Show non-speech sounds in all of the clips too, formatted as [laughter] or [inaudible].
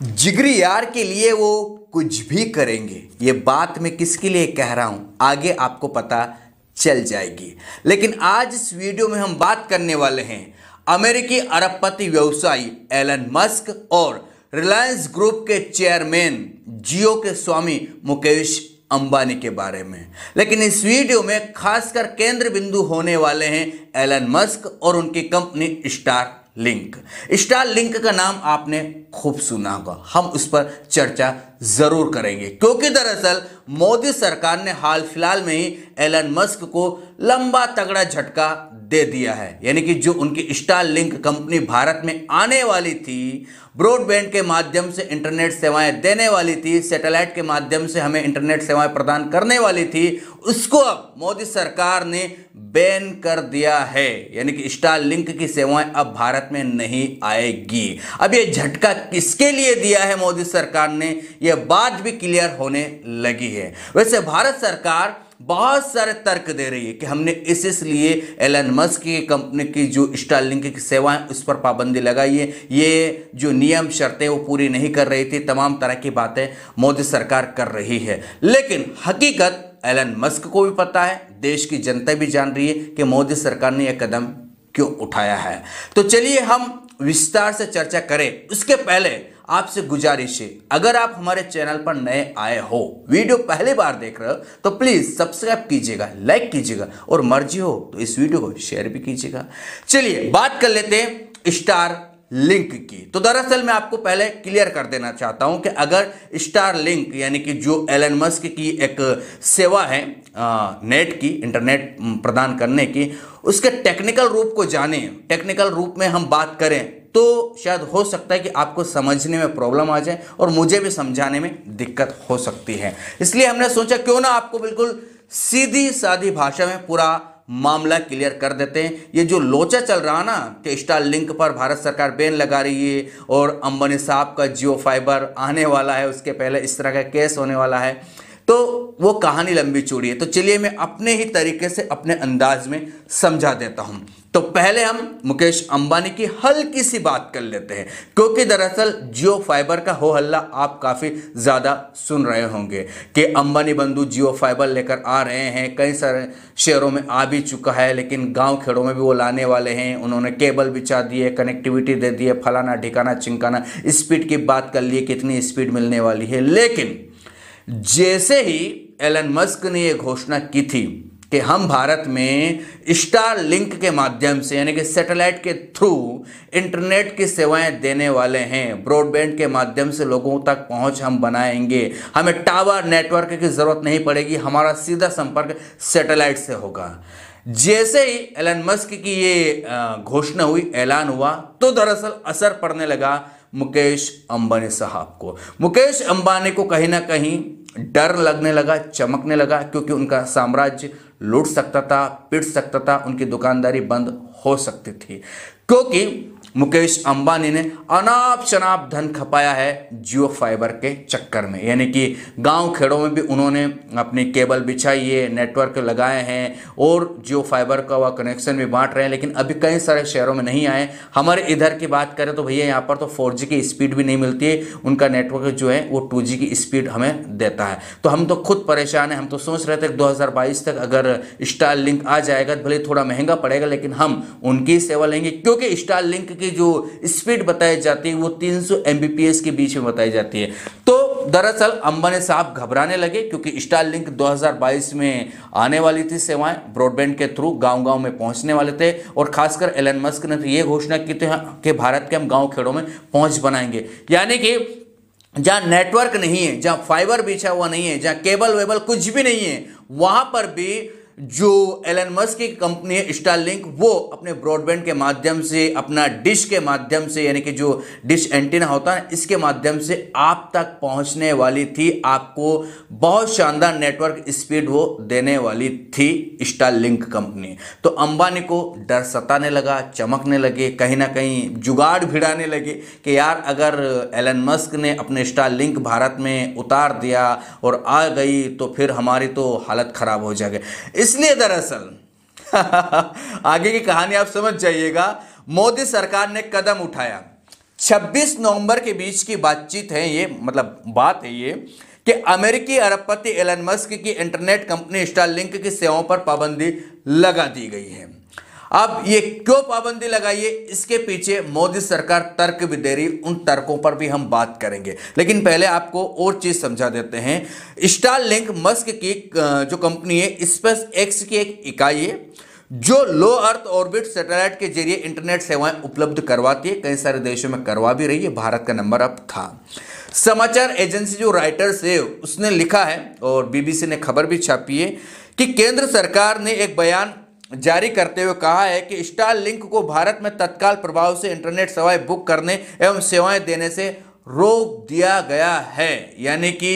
जिगरी यार के लिए वो कुछ भी करेंगे ये बात मैं किसके लिए कह रहा हूं आगे आपको पता चल जाएगी लेकिन आज इस वीडियो में हम बात करने वाले हैं अमेरिकी अरबपति व्यवसायी एलन मस्क और रिलायंस ग्रुप के चेयरमैन जियो के स्वामी मुकेश अंबानी के बारे में लेकिन इस वीडियो में खासकर केंद्र बिंदु होने वाले हैं एलन मस्क और उनकी company Starlink Starlink का नाम आपने खूब सुना होगा हम उस पर चर्चा ज़रूर करेंगे क्योंकि दरअसल मोदी सरकार ने हाल फिलहाल में ही एलन मस्क को लंबा तगड़ा झटका दे दिया है यानी कि जो उनकी स्टार लिंक कंपनी भारत में आने वाली थी ब्रॉडबैंड के माध्यम से इंटरनेट सेवाएं देने वाली थी सैटेलाइट के माध्यम से हमें इंटरनेट सेवाएं प्रदान करने वाली थी उसको अब मोदी सरकार ने बैन कर दिया है यानी कि स्टार लिंक की सेवाएं अब भारत में नहीं आएगी अब ये झटका किसके लिए दिया है मोदी सरकार ने ये ये बात भी क्लियर होने लगी है वैसे भारत सरकार बहुत सारे तर्क दे रही है कि हमने इस इसलिए एलन मस्क की कंपनी की जो स्टारलिंक की सेवाएं उस पर पाबंदी लगाई है ये जो नियम शर्तें वो पूरी नहीं कर रही थी तमाम तरह की बातें मोदी सरकार कर रही है लेकिन हकीकत एलन मस्क को भी पता है देश की जनता भी जान रही है कि मोदी सरकार ने यह कदम क्यों उठाया है तो चलिए हम विस्तार से चर्चा करें उसके पहले आपसे गुजारिश है अगर आप हमारे चैनल पर नए आए हो वीडियो पहली बार देख रहे हो तो प्लीज़ सब्सक्राइब कीजिएगा लाइक कीजिएगा और मर्जी हो तो इस वीडियो को शेयर भी कीजिएगा चलिए बात कर लेते हैं स्टार लिंक की तो दरअसल मैं आपको पहले क्लियर कर देना चाहता हूं कि अगर स्टार लिंक यानी कि जो एलन मस्क की एक सेवा है नेट की इंटरनेट प्रदान करने की उसके टेक्निकल रूप को जाने टेक्निकल रूप में हम बात करें तो शायद हो सकता है कि आपको समझने में प्रॉब्लम आ जाए और मुझे भी समझाने में दिक्कत हो सकती है इसलिए हमने सोचा क्यों ना आपको बिल्कुल सीधी सादी भाषा में पूरा मामला क्लियर कर देते हैं ये जो लोचा चल रहा है ना कि स्टार लिंक पर भारत सरकार बैन लगा रही है और अंबानी साहब का जियो फाइबर आने वाला है उसके पहले इस तरह का केस होने वाला है तो वो कहानी लंबी चूड़ी है तो चलिए मैं अपने ही तरीके से अपने अंदाज में समझा देता हूँ तो पहले हम मुकेश अंबानी की हल्की सी बात कर लेते हैं क्योंकि दरअसल जियो फाइबर का हो हल्ला आप काफ़ी ज़्यादा सुन रहे होंगे कि अंबानी बंधु जियो फाइबर लेकर आ रहे हैं कई सारे शहरों में आ भी चुका है लेकिन गांव खेड़ों में भी वो लाने वाले हैं उन्होंने केबल बिछा दिए कनेक्टिविटी दे दी है फलाना ढिकाना चिंकाना स्पीड की बात कर लिए कितनी स्पीड मिलने वाली है लेकिन जैसे ही एलन मस्क ने यह घोषणा की थी कि हम भारत में स्टार लिंक के माध्यम से यानी कि सैटेलाइट के थ्रू इंटरनेट की सेवाएं देने वाले हैं ब्रॉडबैंड के माध्यम से लोगों तक पहुंच हम बनाएंगे हमें टावर नेटवर्क की ज़रूरत नहीं पड़ेगी हमारा सीधा संपर्क सैटेलाइट से होगा जैसे ही एलन मस्क की ये घोषणा हुई ऐलान हुआ तो दरअसल असर पड़ने लगा मुकेश अंबानी साहब को मुकेश अंबानी को कहीं ना कहीं डर लगने लगा चमकने लगा क्योंकि उनका साम्राज्य लूट सकता था पिट सकता था उनकी दुकानदारी बंद हो सकती थी क्योंकि मुकेश अंबानी ने अनाप शनाप धन खपाया है जियो फाइबर के चक्कर में यानी कि गांव खेड़ों में भी उन्होंने अपनी केबल बिछाई है नेटवर्क लगाए हैं और जियो फाइबर का वह कनेक्शन भी बांट रहे हैं लेकिन अभी कई सारे शहरों में नहीं आए हमारे इधर की बात करें तो भैया यहाँ पर तो फोर की स्पीड भी नहीं मिलती है उनका नेटवर्क जो है वो टू की स्पीड हमें देता है तो हम तो खुद परेशान हैं हम तो सोच रहे थे दो तक अगर स्टार लिंक आ जाएगा भले थोड़ा महंगा पड़ेगा लेकिन हम उनकी सेवा लेंगे क्योंकि स्टार लिंक के जो स्पीड बताई जाती है वो 300 सौ के बीच में बताई जाती है तो दरअसल अंबानी साहब घबराने लगे क्योंकि स्टार लिंक 2022 में आने वाली थी सेवाएं ब्रॉडबैंड के थ्रू गांव-गांव में पहुंचने वाले थे और खासकर एलन मस्क ने तो ये घोषणा की थी हाँ, कि भारत के हम गांव खेड़ों में पहुंच बनाएंगे यानी कि जहाँ नेटवर्क नहीं है जहाँ फाइबर बिछा हुआ नहीं है जहाँ केबल वेबल कुछ भी नहीं है वहाँ पर भी जो एलन मस्क की कंपनी है स्टारलिंक वो अपने ब्रॉडबैंड के माध्यम से अपना डिश के माध्यम से यानी कि जो डिश एंटीना होता है इसके माध्यम से आप तक पहुंचने वाली थी आपको बहुत शानदार नेटवर्क स्पीड वो देने वाली थी स्टारलिंक कंपनी तो अंबानी को डर सताने लगा चमकने लगे कहीं ना कहीं जुगाड़ भिड़ाने लगे कि यार अगर एलन मस्क ने अपने लिंक भारत में उतार दिया और आ गई तो फिर हमारी तो हालत ख़राब हो जाएगी इसलिए दरअसल [laughs] आगे की कहानी आप समझ जाइएगा मोदी सरकार ने कदम उठाया 26 नवंबर के बीच की बातचीत है ये मतलब बात है ये कि अमेरिकी अरबपति एलन मस्क की इंटरनेट कंपनी स्टारलिंक की सेवाओं पर पाबंदी लगा दी गई है अब ये क्यों पाबंदी लगाइए इसके पीछे मोदी सरकार तर्क भी दे रही उन तर्कों पर भी हम बात करेंगे लेकिन पहले आपको और चीज़ समझा देते हैं स्टार लिंक मस्क की जो कंपनी है स्पेस एक्स की एक इकाई है जो लो अर्थ ऑर्बिट सैटेलाइट के जरिए इंटरनेट सेवाएं उपलब्ध करवाती है कई सारे देशों में करवा भी रही है भारत का नंबर अब था समाचार एजेंसी जो राइटर्स है उसने लिखा है और बीबीसी ने खबर भी छापी है कि केंद्र सरकार ने एक बयान जारी करते हुए कहा है कि स्टार लिंक को भारत में तत्काल प्रभाव से इंटरनेट सेवाएं बुक करने एवं सेवाएं देने से रोक दिया गया है यानी कि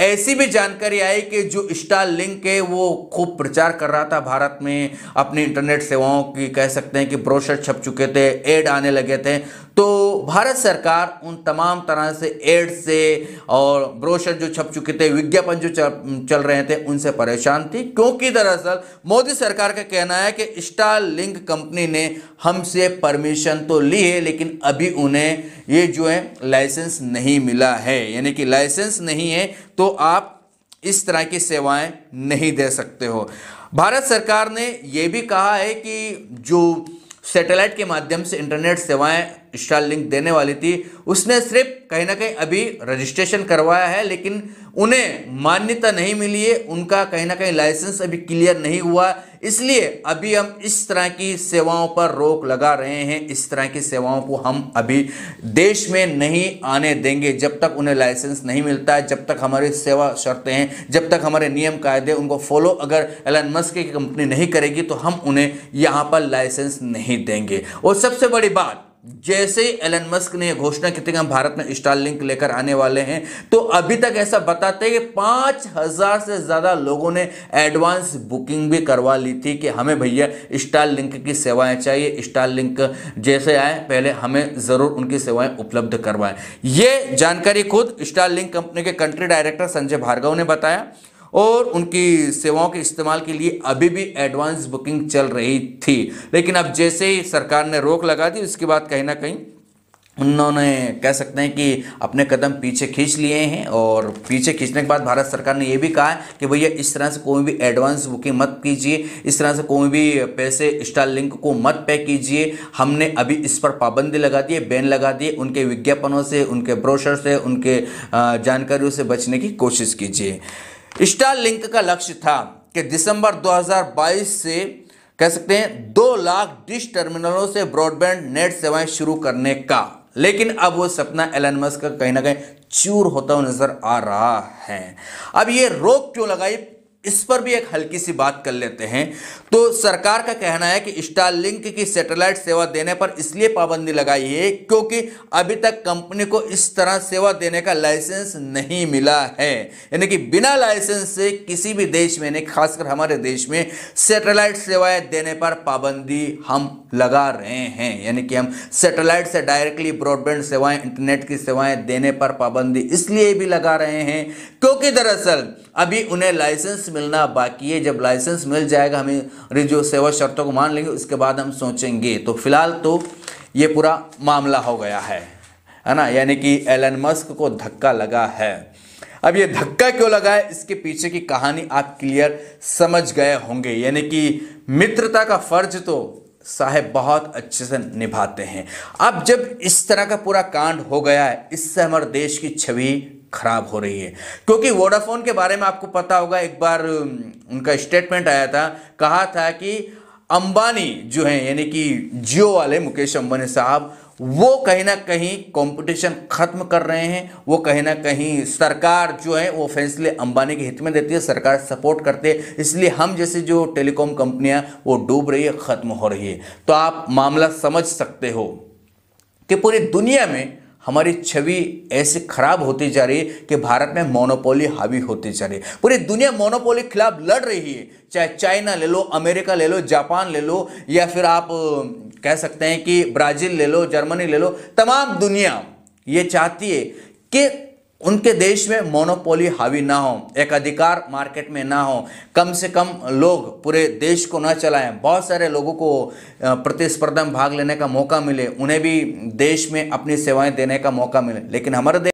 ऐसी भी जानकारी आई कि जो स्टार लिंक है वो खूब प्रचार कर रहा था भारत में अपनी इंटरनेट सेवाओं की कह सकते हैं कि ब्रोशर छप चुके थे एड आने लगे थे तो भारत सरकार उन तमाम तरह से एड्स से और ब्रोशर जो छप चुके थे विज्ञापन जो चल रहे थे उनसे परेशान थी क्योंकि दरअसल मोदी सरकार का कहना है कि स्टार लिंक कंपनी ने हमसे परमिशन तो ली है लेकिन अभी उन्हें ये जो है लाइसेंस नहीं मिला है यानी कि लाइसेंस नहीं है तो आप इस तरह की सेवाएं नहीं दे सकते हो भारत सरकार ने यह भी कहा है कि जो सैटेलाइट के माध्यम से इंटरनेट सेवाएं इंस्टा लिंक देने वाली थी उसने सिर्फ कहीं ना कहीं अभी रजिस्ट्रेशन करवाया है लेकिन उन्हें मान्यता नहीं मिली है उनका कहीं ना कहीं लाइसेंस अभी क्लियर नहीं हुआ इसलिए अभी हम इस तरह की सेवाओं पर रोक लगा रहे हैं इस तरह की सेवाओं को हम अभी देश में नहीं आने देंगे जब तक उन्हें लाइसेंस नहीं मिलता है जब तक हमारी सेवा शर्तें हैं जब तक हमारे नियम कायदे उनको फॉलो अगर एलन मस्क की कंपनी नहीं करेगी तो हम उन्हें यहाँ पर लाइसेंस नहीं देंगे और सबसे बड़ी बात जैसे एलन मस्क ने घोषणा की थी हम भारत में लिंक लेकर आने वाले हैं तो अभी तक ऐसा बताते कि पांच हज़ार से ज़्यादा लोगों ने एडवांस बुकिंग भी करवा ली थी कि हमें भैया लिंक की सेवाएं चाहिए स्टार लिंक जैसे आए पहले हमें ज़रूर उनकी सेवाएं उपलब्ध करवाएं ये जानकारी खुद लिंक कंपनी के कंट्री डायरेक्टर संजय भार्गव ने बताया और उनकी सेवाओं के इस्तेमाल के लिए अभी भी एडवांस बुकिंग चल रही थी लेकिन अब जैसे ही सरकार ने रोक लगा दी उसके बाद कहीं ना कहीं उन्होंने कह सकते हैं कि अपने कदम पीछे खींच लिए हैं और पीछे खींचने के बाद भारत सरकार ने यह भी कहा है कि भैया इस तरह से कोई भी एडवांस बुकिंग मत कीजिए इस तरह से कोई भी पैसे स्टार लिंक को मत पे कीजिए हमने अभी इस पर पाबंदी लगा दी है बैन लगा दिए उनके विज्ञापनों से उनके ब्रोशर से उनके जानकारियों से बचने की कोशिश कीजिए स्टार लिंक का लक्ष्य था कि दिसंबर 2022 से कह सकते हैं दो लाख डिश टर्मिनलों से ब्रॉडबैंड नेट सेवाएं शुरू करने का लेकिन अब वो सपना एलन मस्क का कहीं ना कहीं चूर होता हुआ नजर आ रहा है अब ये रोक क्यों लगाई इस पर भी एक हल्की सी बात कर लेते हैं तो सरकार का कहना है कि स्टारलिंक की सैटेलाइट सेवा देने पर इसलिए पाबंदी लगाई है क्योंकि अभी तक कंपनी को इस तरह सेवा देने का लाइसेंस नहीं मिला है यानी कि बिना लाइसेंस से किसी भी देश में नहीं खासकर हमारे देश में सैटेलाइट सेवाएं देने पर पाबंदी हम लगा रहे हैं यानी कि हम सेटेलाइट से डायरेक्टली ब्रॉडबैंड सेवाएं इंटरनेट की सेवाएं देने पर पाबंदी इसलिए भी लगा रहे हैं क्योंकि दरअसल अभी उन्हें लाइसेंस मिलना बाकी है जब लाइसेंस मिल जाएगा हमें जो सेवा शर्तों को मान लेंगे उसके बाद हम सोचेंगे तो फिलहाल तो ये पूरा मामला हो गया है है ना यानी कि एलन मस्क को धक्का लगा है अब ये धक्का क्यों लगा है इसके पीछे की कहानी आप क्लियर समझ गए होंगे यानी कि मित्रता का फर्ज तो साहेब बहुत अच्छे से निभाते हैं अब जब इस तरह का पूरा कांड हो गया है इससे हमारे देश की छवि खराब हो रही है क्योंकि वोडाफोन के बारे में आपको पता होगा एक बार उनका स्टेटमेंट आया था कहा था कि अंबानी जो है यानी कि जियो वाले मुकेश अंबानी साहब वो कहीं ना कहीं कंपटीशन खत्म कर रहे हैं वो कहीं ना कहीं सरकार जो है वो फैसले अंबानी के हित में देती है सरकार सपोर्ट करते है इसलिए हम जैसे जो टेलीकॉम कंपनियां वो डूब रही है ख़त्म हो रही है तो आप मामला समझ सकते हो कि पूरी दुनिया में हमारी छवि ऐसे खराब होती जा रही है कि भारत में मोनोपोली हावी होती जा रही है पूरी दुनिया मोनोपोली के खिलाफ लड़ रही है चाहे चाइना ले लो अमेरिका ले लो जापान ले लो या फिर आप कह सकते हैं कि ब्राज़ील ले लो जर्मनी ले लो तमाम दुनिया ये चाहती है कि उनके देश में मोनोपोली हावी ना हो एक अधिकार मार्केट में ना हो कम से कम लोग पूरे देश को ना चलाएं बहुत सारे लोगों को प्रतिस्पर्धा में भाग लेने का मौका मिले उन्हें भी देश में अपनी सेवाएं देने का मौका मिले लेकिन हमारे